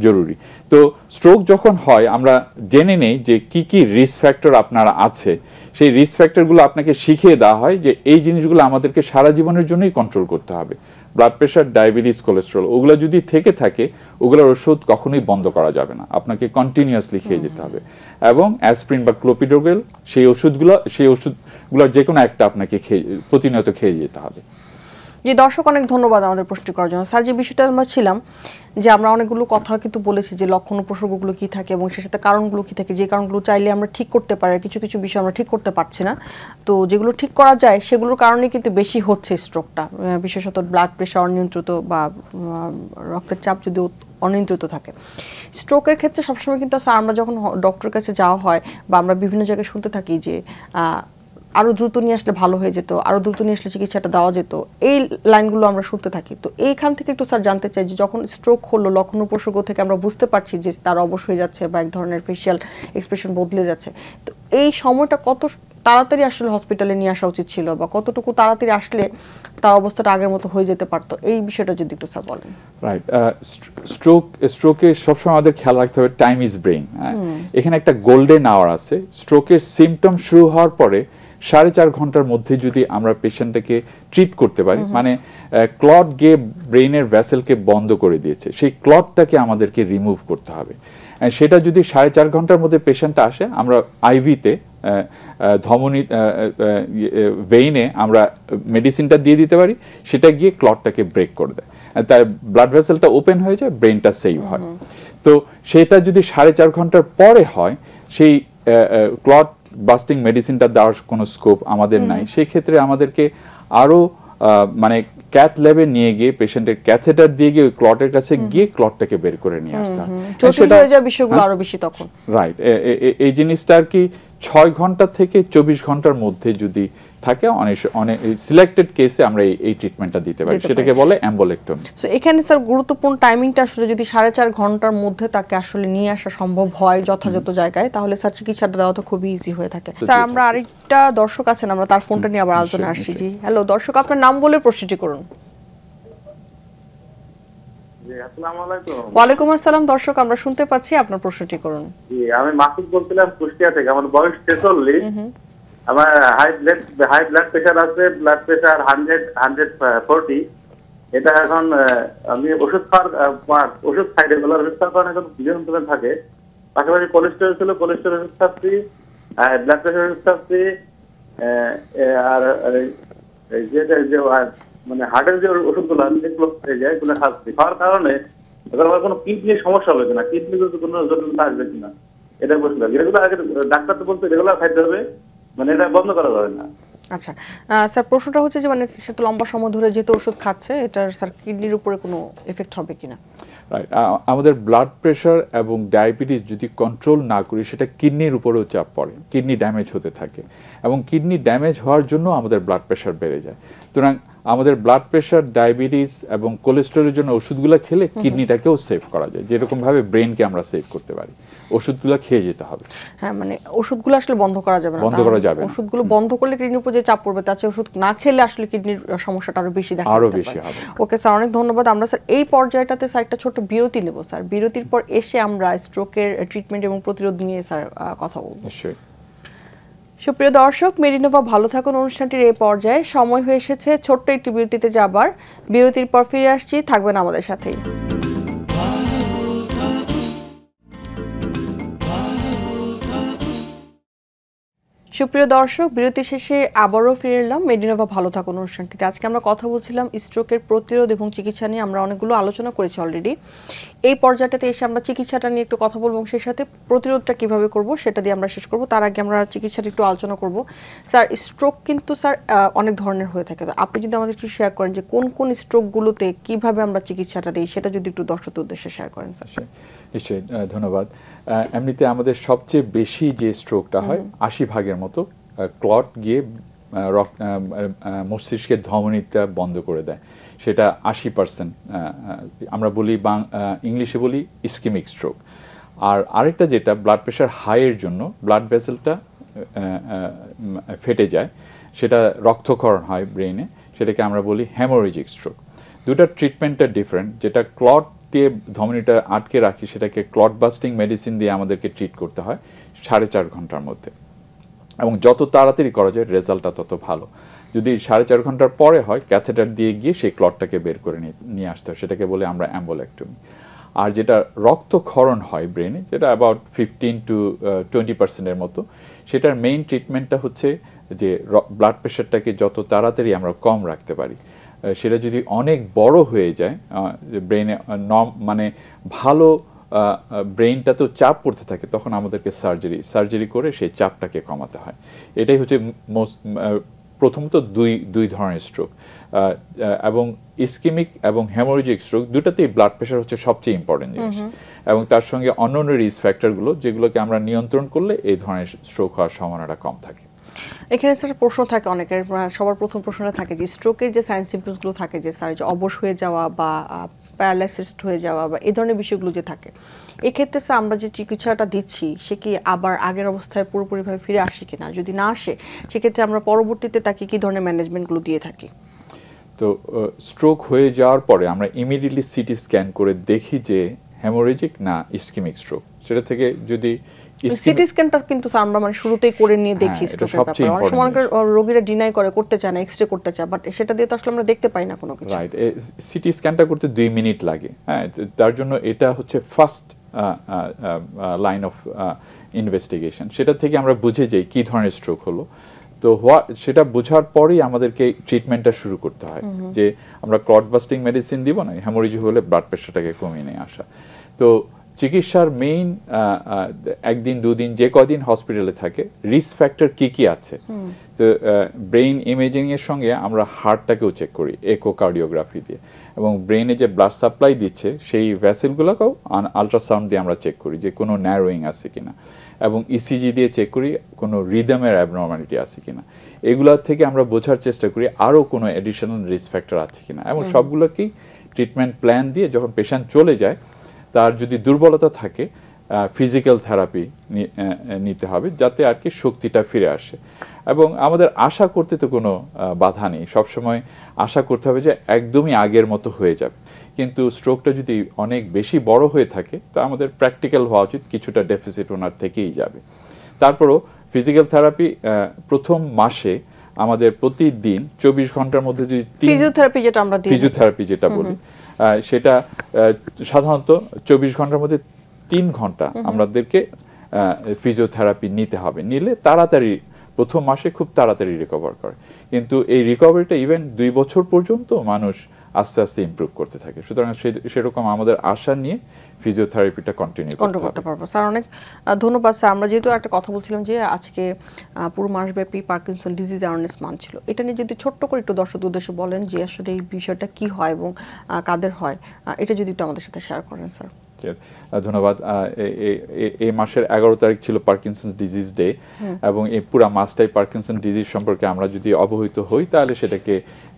জরুরি তো স্ট্রোক যখন হয় আমরা জেনে নেই যে কি কি রিস্ক ফ্যাক্টর আপনার আছে সেই রিস্ক ফ্যাক্টরগুলো আপনাকে শিখিয়ে দেওয়া হয় যে এই জিনিসগুলো আমাদেরকে সারা জীবনের জন্যই কন্ট্রোল করতে হবে ব্লাড প্রেশার ডায়াবেটিস কোলেস্ট্রল ওগুলো যদি থেকে থাকে ওগুলোর ওষুধ কখনোই বন্ধ করা যাবে না আপনাকে কন্টিনিউয়াসলি খেয়ে যেতে হবে এবং অ্যাসপ্রিন বা ক্লোপিডোগেল সেই ওষুধগুলো সেই ওষুধগুলোর যে কোনো একটা আপনাকে খেয়ে প্রতিনিয়ত খেয়ে যেতে হবে যে দর্শক অনেক ধন্যবাদ আমাদের প্রশ্ন করার জন্য স্যার যে বিষয়টা আমরা ছিলাম যে আমরা অনেকগুলো কথা কিন্তু বলেছি যে লক্ষণ উপসর্গগুলো কী থাকে এবং সে সাথে কারণগুলো কী থাকে যে কারণগুলো চাইলে আমরা ঠিক করতে পারি কিছু কিছু বিষয় আমরা ঠিক করতে পারছি না তো যেগুলো ঠিক করা যায় সেগুলোর কারণে কিন্তু বেশি হচ্ছে স্ট্রোকটা বিশেষত ব্লাড প্রেশার অনিয়ন্ত্রিত বা রক্তের চাপ যদি অনিয়ন্ত্রিত থাকে স্ট্রোকের ক্ষেত্রে সবসময় কিন্তু স্যার আমরা যখন ডক্টরের কাছে যাওয়া হয় বা আমরা বিভিন্ন জায়গায় শুনতে থাকি যে আরো দ্রুত নিয়ে আসলে ভালো হয়ে যেত আরো দ্রুত নিয়ে আসলে চিকিৎসাটা দেওয়া যেত এই লাইনগুলো আমরা শুনতে থাকি তো এইখান থেকে একটু স্যার জানতে চাই যে যখন স্ট্রোক হলো লক্ষণ উপসর্গ থেকে আমরা বুঝতে পারছি যে তার হয়ে যাচ্ছে বা এক ধরনের ফেসিয়াল এক্সপ্রেশন বদলে যাচ্ছে তো এই সময়টা কত তাড়াতাড়ি আসলে হসপিটালে নিয়ে আসা উচিত ছিল বা কতটুকু তাড়াতাড়ি আসলে তার অবস্থাটা আগের মতো হয়ে যেতে পারতো এই বিষয়টা যদি একটু স্যার বলেন রাইট স্ট্রোক স্ট্রোকে সবসময় আমাদের খেয়াল রাখতে হবে টাইম ইজ ব্রেইন এখানে একটা গোল্ডেন আওয়ার আছে স্ট্রোকের সিমটম শুরু হওয়ার পরে সাড়ে চার ঘন্টার মধ্যে যদি আমরা পেশেন্টটাকে ট্রিট করতে পারি মানে ক্লট গে ব্রেনের ভ্যাসেলকে বন্ধ করে দিয়েছে সেই ক্লটটাকে আমাদেরকে রিমুভ করতে হবে সেটা যদি সাড়ে চার ঘন্টার মধ্যে পেশেন্টটা আসে আমরা আইভিতে ধমনি ভেইনে আমরা মেডিসিনটা দিয়ে দিতে পারি সেটা গিয়ে ক্লটটাকে ব্রেক করে দেয় তার ব্লাড ভেসেলটা ওপেন হয়ে যায় ব্রেনটা সেভ হয় তো সেটা যদি সাড়ে চার ঘন্টার পরে হয় সেই ক্লট বাস্টিং মেডিসিনটা দেওয়ার কোনো স্কোপ আমাদের নাই সেই ক্ষেত্রে আমাদেরকে আরও মানে ক্যাথ ল্যাবে নিয়ে গিয়ে পেশেন্টের ক্যাথেটার দিয়ে গিয়ে ক্লটের কাছে গিয়ে ক্লটটাকে বের করে নিয়ে আসতাম হ্যাঁ? আরো বেশি তখন রাইট এই জিনিসটা আর কি ছয় ঘন্টা থেকে চব্বিশ ঘন্টার মধ্যে যদি থাকে অনেক অনেক সিলেক্টেড কেসে আমরা এই ট্রিটমেন্টটা দিতে পারি সেটাকে বলে অ্যাম্বোলেক্টমি সো এখানে স্যার গুরুত্বপূর্ণ টাইমিংটা আসলে যদি সাড়ে চার ঘন্টার মধ্যে তাকে আসলে নিয়ে আসা সম্ভব হয় যথাযথ জায়গায় তাহলে স্যার চিকিৎসাটা দেওয়া তো খুবই ইজি হয়ে থাকে স্যার আমরা আরেকটা দর্শক আছেন আমরা তার ফোনটা নিয়ে আবার আলোচনা আসছি জি হ্যালো দর্শক আপনার নাম বলে প্রশ্নটি করুন ওয়ালাইকুম আসসালাম দর্শক আমরা শুনতে পাচ্ছি আপনার প্রশ্নটি করুন আমি মাসুদ বলছিলাম কুষ্টিয়া থেকে আমার বয়স ছেচল্লিশ আমার high blood high blood pressure আছে blood pressure hundred hundred forty এটা এখন uh, আমি ওষুধ খাওয়ার uh, ওষুধ খাই রেগুলার ওষুধ খাওয়ার এখন নিয়ন্ত্রণে থাকে পাশাপাশি কোলেস্ট্রল ছিল কোলেস্ট্রল ওষুধ খাচ্ছি ব্লাড প্রেশার ওষুধ খাচ্ছি আর যেটা uh, যে মানে হার্টের যে ওষুধগুলো আমি যেগুলো হয়ে খাচ্ছি খাওয়ার কারণে এবার আমার কোনো কিডনির সমস্যা হবে কিনা কিডনি কোনো জটিলতা আসবে কিনা এটা বলছিলাম এগুলো আগে ডাক্তার তো বলতে রেগুলার খাইতে হবে মানে এটা বন্ধ করা যাবে না আচ্ছা স্যার প্রশ্নটা হচ্ছে যে মানে সে তো লম্বা সময় ধরে যেহেতু ওষুধ খাচ্ছে এটার স্যার কিডনির উপরে কোনো এফেক্ট হবে কিনা আমাদের ব্লাড প্রেশার এবং ডায়াবেটিস যদি কন্ট্রোল না করি সেটা কিডনির উপরেও চাপ পড়ে কিডনি ড্যামেজ হতে থাকে এবং কিডনি ড্যামেজ হওয়ার জন্য আমাদের ব্লাড প্রেশার বেড়ে যায় সুতরাং আমাদের ব্লাড প্রেশার ডায়াবেটিস এবং কোলেস্ট্রলের জন্য ওষুধগুলো খেলে কিডনিটাকেও সেভ করা যায় যেরকমভাবে ব্রেনকে আমরা সেভ করতে পারি ওষুধগুলো খেয়ে যেতে হবে হ্যাঁ মানে ওষুধগুলো আসলে বন্ধ করা যাবে না বন্ধ করা যাবে ওষুধগুলো বন্ধ করলে কিডনির উপর যে চাপ পড়বে তার চেয়ে ওষুধ না খেলে আসলে কিডনির সমস্যাটা আরো বেশি দেখা আরো বেশি হবে ওকে স্যার অনেক ধন্যবাদ আমরা স্যার এই পর্যায়টাতে স্যার একটা ছোট বিরতি নেব স্যার বিরতির পর এসে আমরা স্ট্রোকের ট্রিটমেন্ট এবং প্রতিরোধ নিয়ে স্যার কথা বলবো নিশ্চয়ই সুপ্রিয় দর্শক মেরিনোভা ভালো থাকুন অনুষ্ঠানটির এই পর্যায়ে সময় হয়ে এসেছে ছোট্ট একটি বিরতিতে যাবার বিরতির পর ফিরে আসছি থাকবেন আমাদের সাথেই সুপ্রিয় দর্শক বিরতি শেষে আবারও ফিরে এলাম মেডিনোভা ভালো থাকুন অনুষ্ঠানটিতে আজকে আমরা কথা বলছিলাম স্ট্রোকের প্রতিরোধ এবং চিকিৎসা নিয়ে আমরা অনেকগুলো আলোচনা করেছি অলরেডি এই পর্যায়টাতে এসে আমরা চিকিৎসাটা নিয়ে একটু কথা বলবো এবং সেই সাথে প্রতিরোধটা কিভাবে করব সেটা দিয়ে আমরা শেষ করব তার আগে আমরা চিকিৎসাটা একটু আলোচনা করব স্যার স্ট্রোক কিন্তু স্যার অনেক ধরনের হয়ে থাকে তো আপনি যদি আমাদের একটু শেয়ার করেন যে কোন কোন স্ট্রোকগুলোতে কিভাবে আমরা চিকিৎসাটা দিই সেটা যদি একটু দর্শকদের উদ্দেশ্যে শেয়ার করেন স্যার নিশ্চয়ই ধন্যবাদ এমনিতে আমাদের সবচেয়ে বেশি যে স্ট্রোকটা হয় আশি ভাগের মতো ক্লট গিয়ে মস্তিষ্কের ধমনীটা বন্ধ করে দেয় সেটা আশি পার্সেন্ট আমরা বলি বাং ইংলিশে বলি ইস্কিমিক স্ট্রোক আর আরেকটা যেটা ব্লাড প্রেশার হাইয়ের জন্য ব্লাড ভেসেলটা ফেটে যায় সেটা রক্তক্ষরণ হয় ব্রেনে সেটাকে আমরা বলি হ্যামোরেজিক স্ট্রোক দুটা ট্রিটমেন্টটা ডিফারেন্ট যেটা ক্লট দিয়ে ধমনিটা আটকে রাখি সেটাকে ক্লট বাস্টিং মেডিসিন দিয়ে আমাদেরকে ট্রিট করতে হয় সাড়ে চার ঘন্টার মধ্যে এবং যত তাড়াতাড়ি করা যায় রেজাল্টটা তত ভালো যদি সাড়ে চার ঘন্টার পরে হয় ক্যাথেটার দিয়ে গিয়ে সেই ক্লটটাকে বের করে নিয়ে আসতে হয় সেটাকে বলে আমরা অ্যাম্বোলেক্টমি আর যেটা রক্তক্ষরণ হয় ব্রেনে যেটা অ্যাবাউট ফিফটিন টু টোয়েন্টি পার্সেন্টের মতো সেটার মেইন ট্রিটমেন্টটা হচ্ছে যে ব্লাড প্রেশারটাকে যত তাড়াতাড়ি আমরা কম রাখতে পারি সেটা যদি অনেক বড় হয়ে যায় যে ব্রেনে নম মানে ভালো ব্রেনটা তো চাপ পড়তে থাকে তখন আমাদেরকে সার্জারি সার্জারি করে সেই চাপটাকে কমাতে হয় এটাই হচ্ছে প্রথমত দুই দুই ধরনের স্ট্রোক এবং ইস্কেমিক এবং হ্যামোরিজিক স্ট্রোক দুটাতেই ব্লাড প্রেশার হচ্ছে সবচেয়ে ইম্পর্টেন্ট জিনিস এবং তার সঙ্গে অন্য অন্য রিস্ক ফ্যাক্টরগুলো যেগুলোকে আমরা নিয়ন্ত্রণ করলে এই ধরনের স্ট্রোক হওয়ার সম্ভাবনাটা কম থাকে এখানে স্যার প্রশ্ন থাকে অনেকের সবার প্রথম প্রশ্নটা থাকে যে স্ট্রোকের যে সাইন সিম্পটমসগুলো থাকে যে স্যার যে অবশ হয়ে যাওয়া বা প্যারালাইসিসড হয়ে যাওয়া বা এই ধরনের বিষয়গুলো যে থাকে এক্ষেত্রে স্যার আমরা যে চিকিৎসাটা দিচ্ছি সে কি আবার আগের অবস্থায় পুরোপুরিভাবে ফিরে আসে কিনা যদি না আসে সেক্ষেত্রে আমরা পরবর্তীতে তাকে কী ধরনের ম্যানেজমেন্টগুলো দিয়ে থাকি তো স্ট্রোক হয়ে যাওয়ার পরে আমরা ইমিডিয়েটলি সিটি স্ক্যান করে দেখি যে হ্যামোরেজিক না ইস্কিমিক স্ট্রোক সেটা থেকে যদি সিটি স্ক্যানটা কিন্তু আমরা মানে শুরুতেই করে নিয়ে দেখি হ্যাঁ, রোগীরা ডিনাই করে করতে চায় না এক্সরে করতে চায় বাট সেটা দিয়ে তো আসলে আমরা দেখতে পাই না কোনো কিছু রাইট সিটি স্ক্যানটা করতে দুই মিনিট লাগে হ্যাঁ তার জন্য এটা হচ্ছে ফার্স্ট লাইন অফ ইনভেস্টিগেশন সেটা থেকে আমরা বুঝে যাই কি ধরনের স্ট্রোক হলো তো হওয়া সেটা বোঝার পরেই আমাদেরকে ট্রিটমেন্টটা শুরু করতে হয় যে আমরা ক্লট বাস্টিং মেডিসিন দিব না হ্যামোরিজি হলে ব্লাড প্রেশারটাকে কমিয়ে নিয়ে আসা তো চিকিৎসার মেইন একদিন দুদিন যে কদিন হসপিটালে থাকে রিস্ক ফ্যাক্টর কি কি আছে তো ব্রেইন ইমেজিং এর সঙ্গে আমরা হার্টটাকেও চেক করি কার্ডিওগ্রাফি দিয়ে এবং ব্রেইনে যে ব্লাড সাপ্লাই দিচ্ছে সেই ভ্যাসেলগুলোকেও আলট্রাসাউন্ড দিয়ে আমরা চেক করি যে কোনো ন্যারোয়িং আছে কিনা এবং ইসিজি e দিয়ে চেক করি কোনো রিদমের অ্যাবনর্মালিটি আছে কিনা এগুলোর থেকে আমরা বোঝার চেষ্টা করি আরও কোনো অ্যাডিশনাল রিস্ক ফ্যাক্টর আছে কিনা এবং সবগুলোকেই ট্রিটমেন্ট প্ল্যান দিয়ে যখন পেশেন্ট চলে যায় তার যদি দুর্বলতা থাকে ফিজিক্যাল থেরাপি নিতে হবে যাতে আর কি শক্তিটা ফিরে আসে এবং আমাদের আশা করতে তো কোনো বাধা নেই সবসময় আশা করতে হবে যে একদমই আগের মতো হয়ে যাবে কিন্তু স্ট্রোকটা যদি অনেক বেশি বড় হয়ে থাকে তো আমাদের প্র্যাকটিক্যাল হওয়া উচিত কিছুটা ডেফিসিট ওনার থেকেই যাবে তারপরও ফিজিক্যাল থেরাপি প্রথম মাসে আমাদের প্রতিদিন চব্বিশ ঘন্টার মধ্যে যদি ফিজিওথেরাপি যেটা আমরা ফিজিওথেরাপি যেটা বলি সেটা সাধারণত চব্বিশ ঘন্টার মধ্যে তিন ঘন্টা আমাদেরকে ফিজিওথেরাপি নিতে হবে নিলে তাড়াতাড়ি প্রথম মাসে খুব তাড়াতাড়ি রিকভার করে কিন্তু এই রিকভারিটা ইভেন দুই বছর পর্যন্ত মানুষ আস্তে আস্তে ইম্প্রুভ করতে থাকে সুতরাং সেরকম আমাদের আশা নিয়ে ফিজিওথেরাপিটা কন্টিনিউ করতে পারবো স্যার অনেক ধন্যবাদ স্যার আমরা যেহেতু একটা কথা বলছিলাম যে আজকে পুরো মাসব্যাপী পার্কিনসন ডিজিজ অ্যাওয়ারনেস মান ছিল এটা নিয়ে যদি ছোট্ট করে একটু দর্শক উদ্দেশ্যে বলেন যে আসলে এই বিষয়টা কি হয় এবং কাদের হয় এটা যদি একটু আমাদের সাথে শেয়ার করেন স্যার রাষ্ট্রের ধন্যবাদ এই মাসের এগারো তারিখ ছিল পার্কিনসন ডিজিজ ডে এবং এই পুরা মাসটাই পার্কিনসন ডিজিজ সম্পর্কে আমরা যদি অবহিত হই তাহলে সেটাকে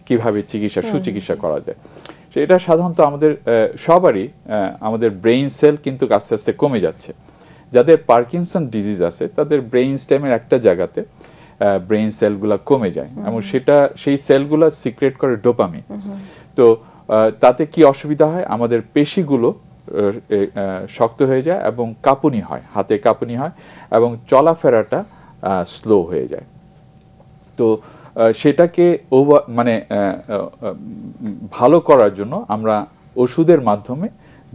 কিভাবে চিকিৎসা সুচিকিৎসা করা যায় এটা সাধারণত আমাদের সবারই আমাদের ব্রেইন সেল কিন্তু আস্তে আস্তে কমে যাচ্ছে যাদের পার্কিনসন ডিজিজ আছে তাদের ব্রেইন স্টেমের একটা জায়গাতে ব্রেইন সেলগুলো কমে যায় এবং সেটা সেই সেলগুলো সিক্রেট করে ডোপামিন তো তাতে কি অসুবিধা হয় আমাদের পেশিগুলো শক্ত হয়ে যায় এবং কাঁপুনি হয় হাতে কাঁপুনি হয় এবং চলাফেরাটা স্লো হয়ে যায় তো সেটাকে ওভার মানে ভালো করার জন্য আমরা ওষুধের মাধ্যমে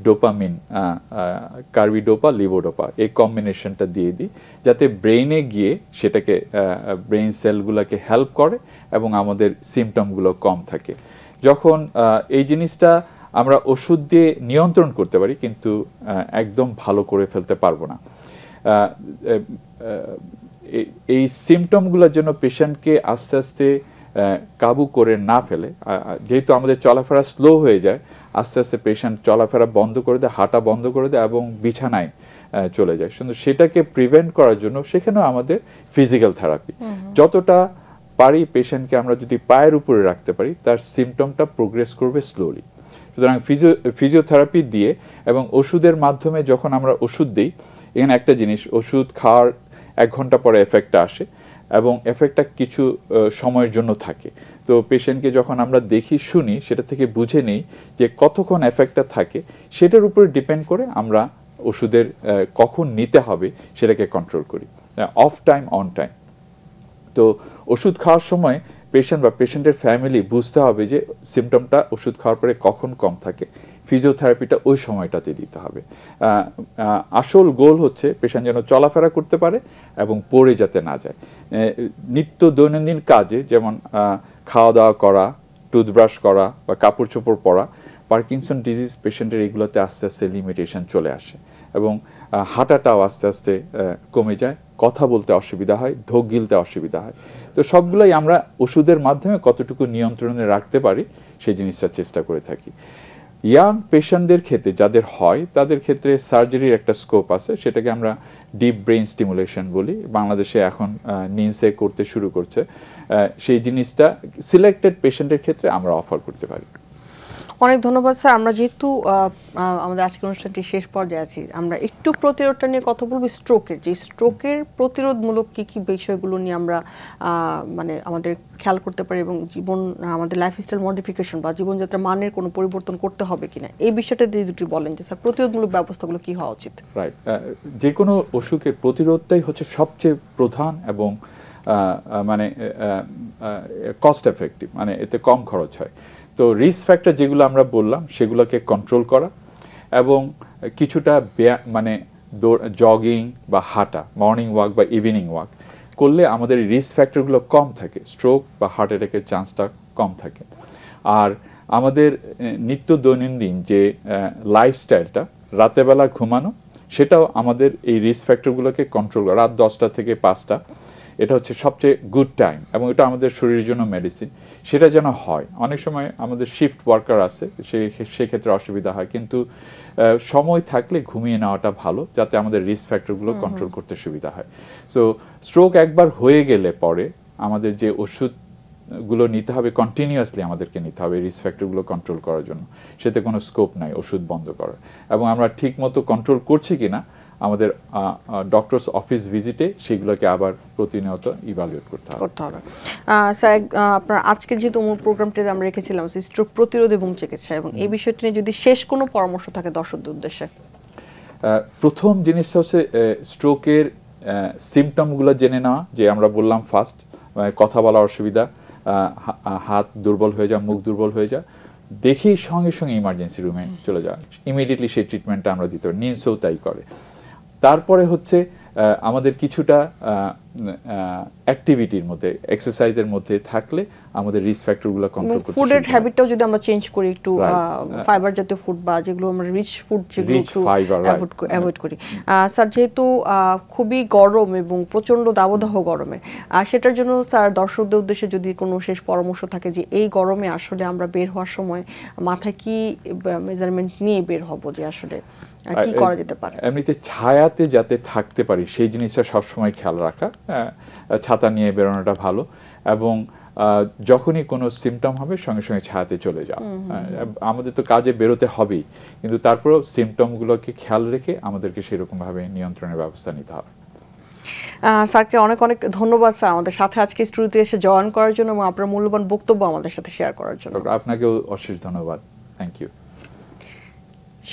ডোপামিন কার্বিডোপা লিবোডোপা এই কম্বিনেশনটা দিয়ে দিই যাতে ব্রেইনে গিয়ে সেটাকে ব্রেইন সেলগুলোকে হেল্প করে এবং আমাদের সিমটমগুলো কম থাকে যখন এই জিনিসটা আমরা ওষুধ দিয়ে নিয়ন্ত্রণ করতে পারি কিন্তু একদম ভালো করে ফেলতে পারবো না এই সিমটমগুলোর জন্য পেশেন্টকে আস্তে আস্তে কাবু করে না ফেলে যেহেতু আমাদের চলাফেরা স্লো হয়ে যায় আস্তে আস্তে পেশেন্ট চলাফেরা বন্ধ করে দেয় হাঁটা বন্ধ করে দেয় এবং বিছানায় চলে যায় কিন্তু সেটাকে প্রিভেন্ট করার জন্য সেখানেও আমাদের ফিজিক্যাল থেরাপি যতটা পারি পেশেন্টকে আমরা যদি পায়ের উপরে রাখতে পারি তার সিমটমটা প্রোগ্রেস করবে স্লোলি সুতরাং ফিজিও ফিজিওথেরাপি দিয়ে এবং ওষুধের মাধ্যমে যখন আমরা ওষুধ দিই এখানে একটা জিনিস ওষুধ খাওয়ার এক ঘন্টা পরে এফেক্টটা আসে এবং এফেক্টটা কিছু সময়ের জন্য থাকে তো পেশেন্টকে যখন আমরা দেখি শুনি সেটা থেকে বুঝে নিই যে কতক্ষণ এফেক্টটা থাকে সেটার উপরে ডিপেন্ড করে আমরা ওষুধের কখন নিতে হবে সেটাকে কন্ট্রোল করি অফ টাইম অন টাইম তো ওষুধ খাওয়ার সময় পেশেন্ট বা পেশেন্টের ফ্যামিলি বুঝতে হবে যে সিমটমটা ওষুধ খাওয়ার পরে কখন কম থাকে ফিজিওথেরাপিটা ওই সময়টাতে দিতে হবে আসল গোল হচ্ছে পেশেন্ট যেন চলাফেরা করতে পারে এবং পড়ে যাতে না যায় নিত্য দৈনন্দিন কাজে যেমন খাওয়া দাওয়া করা টুথব্রাশ করা বা কাপড় চোপড় পরা পার্কিনসন ডিজিজ পেশেন্টের এগুলোতে আস্তে আস্তে লিমিটেশন চলে আসে এবং হাঁটাটাও আস্তে আস্তে কমে যায় কথা বলতে অসুবিধা হয় ঢোক গিলতে অসুবিধা হয় তো সবগুলোই আমরা ওষুধের মাধ্যমে কতটুকু নিয়ন্ত্রণে রাখতে পারি সেই জিনিসটা চেষ্টা করে থাকি ইয়াং পেশেন্টদের ক্ষেত্রে যাদের হয় তাদের ক্ষেত্রে সার্জারির একটা স্কোপ আছে সেটাকে আমরা ডিপ ব্রেন স্টিমুলেশন বলি বাংলাদেশে এখন নিনসে করতে শুরু করছে সেই জিনিসটা সিলেক্টেড পেশেন্টের ক্ষেত্রে আমরা অফার করতে পারি অনেক ধন্যবাদ স্যার আমরা যেহেতু আমাদের আজকের অনুষ্ঠানটি শেষ পর্যায়ে আছি আমরা একটু প্রতিরোধটা নিয়ে কথা বলবো স্ট্রোকের যে স্ট্রোকের প্রতিরোধমূলক কি কি বিষয়গুলো নিয়ে আমরা মানে আমাদের খেয়াল করতে পারি এবং জীবন আমাদের লাইফস্টাইল মডিফিকেশন বা জীবনযাত্রার মানের কোনো পরিবর্তন করতে হবে কিনা এই বিষয়টা দিয়ে দুটি বলেন যে স্যার প্রতিরোধমূলক ব্যবস্থাগুলো কী হওয়া উচিত রাইট যে কোনো অসুখের প্রতিরোধটাই হচ্ছে সবচেয়ে প্রধান এবং মানে কস্ট এফেক্টিভ মানে এতে কম খরচ হয় তো রিস্ক ফ্যাক্টর যেগুলো আমরা বললাম সেগুলোকে কন্ট্রোল করা এবং কিছুটা মানে জগিং বা হাঁটা মর্নিং ওয়াক বা ইভিনিং ওয়াক করলে আমাদের রিস্ক ফ্যাক্টরগুলো কম থাকে স্ট্রোক বা হার্ট অ্যাটাকের চান্সটা কম থাকে আর আমাদের নিত্য দৈনন্দিন যে লাইফস্টাইলটা রাতেবেলা ঘুমানো সেটাও আমাদের এই রিস্ক ফ্যাক্টরগুলোকে কন্ট্রোল করা রাত দশটা থেকে পাঁচটা এটা হচ্ছে সবচেয়ে গুড টাইম এবং এটা আমাদের শরীরের জন্য মেডিসিন সেটা যেন হয় অনেক সময় আমাদের শিফট ওয়ার্কার আছে সেই সেক্ষেত্রে অসুবিধা হয় কিন্তু সময় থাকলে ঘুমিয়ে নেওয়াটা ভালো যাতে আমাদের রিস্ক ফ্যাক্টরগুলো কন্ট্রোল করতে সুবিধা হয় সো স্ট্রোক একবার হয়ে গেলে পরে আমাদের যে ওষুধ গুলো নিতে হবে কন্টিনিউয়াসলি আমাদেরকে নিতে হবে রিস্ক ফ্যাক্টরগুলো কন্ট্রোল করার জন্য সেতে কোনো স্কোপ নাই ওষুধ বন্ধ করার এবং আমরা ঠিক মতো কন্ট্রোল করছি কি না আমাদের ডক্টরস অফিস ভিজিটে সেগুলোকে আবার প্রতিনিয়ত ইভালুয়েট করতে হবে করতে হবে স্যার আপনার আজকে যেহেতু মূল প্রোগ্রামটিতে আমরা রেখেছিলাম স্ট্রোক প্রতিরোধ এবং চিকিৎসা এবং এই বিষয়টি নিয়ে যদি শেষ কোনো পরামর্শ থাকে দর্শকদের উদ্দেশ্যে প্রথম জিনিসটা হচ্ছে স্ট্রোকের সিমটমগুলো জেনে নেওয়া যে আমরা বললাম ফার্স্ট কথা বলা অসুবিধা হাত দুর্বল হয়ে যায় মুখ দুর্বল হয়ে যায় দেখেই সঙ্গে সঙ্গে ইমার্জেন্সি রুমে চলে যাওয়া ইমিডিয়েটলি সেই ট্রিটমেন্টটা আমরা দিতে নিজেও তাই করে তারপরে হচ্ছে আমাদের কিছুটা অ্যাক্টিভিটির মধ্যে এক্সারসাইজের মধ্যে থাকলে আমাদের রিস্ক ফ্যাক্টরগুলো কন্ট্রোল করতে ফুডের হ্যাবিটটাও যদি আমরা চেঞ্জ করি একটু ফাইবার জাতীয় ফুড বা যেগুলো আমরা রিচ ফুড যেগুলো একটু অ্যাভয়েড করি স্যার যেহেতু খুবই গরম এবং প্রচন্ড দাবদাহ গরমে সেটার জন্য স্যার দর্শকদের উদ্দেশ্যে যদি কোনো শেষ পরামর্শ থাকে যে এই গরমে আসলে আমরা বের হওয়ার সময় মাথায় কি মেজারমেন্ট নিয়ে বের হব যে আসলে কি করা যেতে পারে এমনিতে ছায়াতে যাতে থাকতে পারি সেই জিনিসটা সবসময় খেয়াল রাখা হ্যাঁ, ছাতা নিয়ে বেরোনোটা ভালো এবং যখনই কোনো সিমটম হবে সঙ্গে সঙ্গে ছায়াতে চলে যাও হ্যাঁ, আমাদের তো কাজে বেরোতে হবেই কিন্তু তারপরেও সিমটমগুলোকে খেয়াল রেখে আমাদেরকে সেরকমভাবে নিয়ন্ত্রণের ব্যবস্থা নিতে হবে স্যারকে অনেক অনেক ধন্যবাদ স্যার আমাদের সাথে আজকে স্টুডিওতে এসে জয়েন করার জন্য এবং আপনার মূল্যবান বক্তব্য আমাদের সাথে শেয়ার করার জন্য আপনাকেও অশেষ ধন্যবাদ থ্যাংক ইউ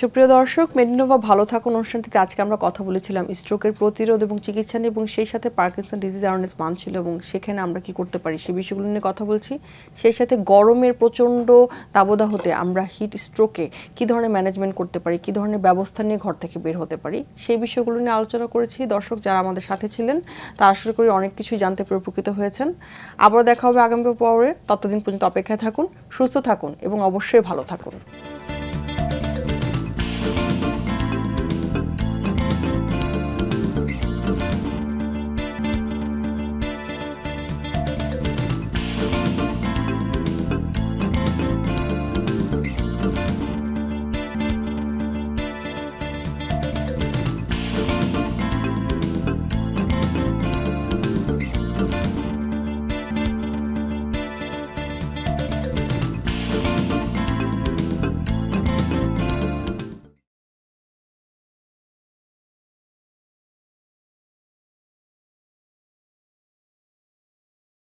সুপ্রিয় দর্শক মেডিনোভা ভালো থাকুন অনুষ্ঠানটিতে আজকে আমরা কথা বলেছিলাম স্ট্রোকের প্রতিরোধ এবং চিকিৎসা নিয়ে এবং সেই সাথে পার্কিনসন ডিজিজ অ্যাওয়ারনেস ছিল এবং সেখানে আমরা কি করতে পারি সেই বিষয়গুলো নিয়ে কথা বলছি সেই সাথে গরমের প্রচণ্ড তাবদা হতে আমরা হিট স্ট্রোকে কি ধরনের ম্যানেজমেন্ট করতে পারি কি ধরনের ব্যবস্থা নিয়ে ঘর থেকে বের হতে পারি সেই বিষয়গুলো নিয়ে আলোচনা করেছি দর্শক যারা আমাদের সাথে ছিলেন তারা আশা করি অনেক কিছুই জানতে প্রকৃত হয়েছেন আবার দেখা হবে আগামী পরে ততদিন পর্যন্ত অপেক্ষায় থাকুন সুস্থ থাকুন এবং অবশ্যই ভালো থাকুন